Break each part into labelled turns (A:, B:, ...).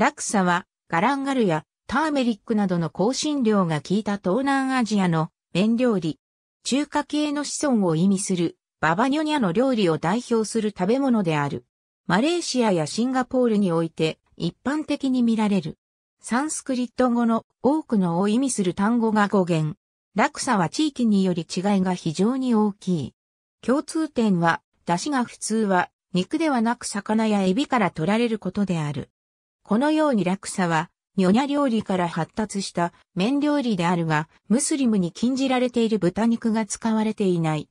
A: 落差はガランガルやターメリックなどの香
B: 辛料が効いた東南アジアの麺料理。中華系の子孫を意味するババニョニャの料理を代表する食べ物である。マレーシアやシンガポールにおいて一般的に見られる。サンスクリット語の多くのを意味する単語が語源。落差は地域により違いが非常に大きい。共通点は、出汁が普通は肉ではなく魚やエビから取られることである。このように落差は、ニョニャ料理から発達した麺料理であるが、ムスリムに禁じられている豚肉が使われていない。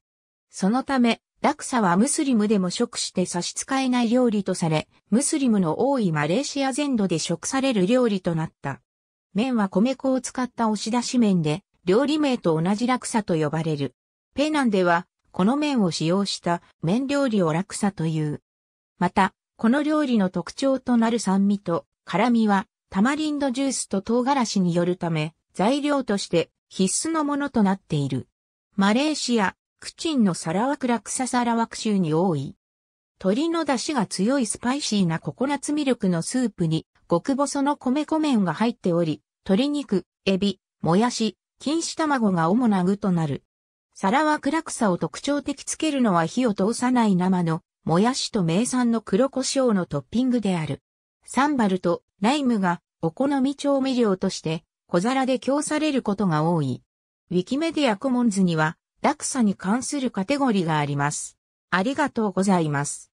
B: そのため、落差はムスリムでも食して差し支えない料理とされ、ムスリムの多いマレーシア全土で食される料理となった。麺は米粉を使った押し出し麺で、料理名と同じ落差と呼ばれる。ペナンでは、この麺を使用した麺料理を落差という。また、この料理の特徴となる酸味と辛味はタマリンドジュースと唐辛子によるため、材料として必須のものとなっている。マレーシア、クチンのサラワクラクササラワク州に多い。鶏の出汁が強いスパイシーなココナツミルクのスープに極細の米粉麺が入っており、鶏肉、エビ、もやし、錦糸卵が主な具となる。サラワクラクサを特徴的つけるのは火を通さない生のもやしと名産の黒胡椒のトッピングである。サンバルとライムがお好み調味料として小皿で供されることが多い。ウィキメディアコモンズには落差に関するカテゴ
A: リーがあります。ありがとうございます。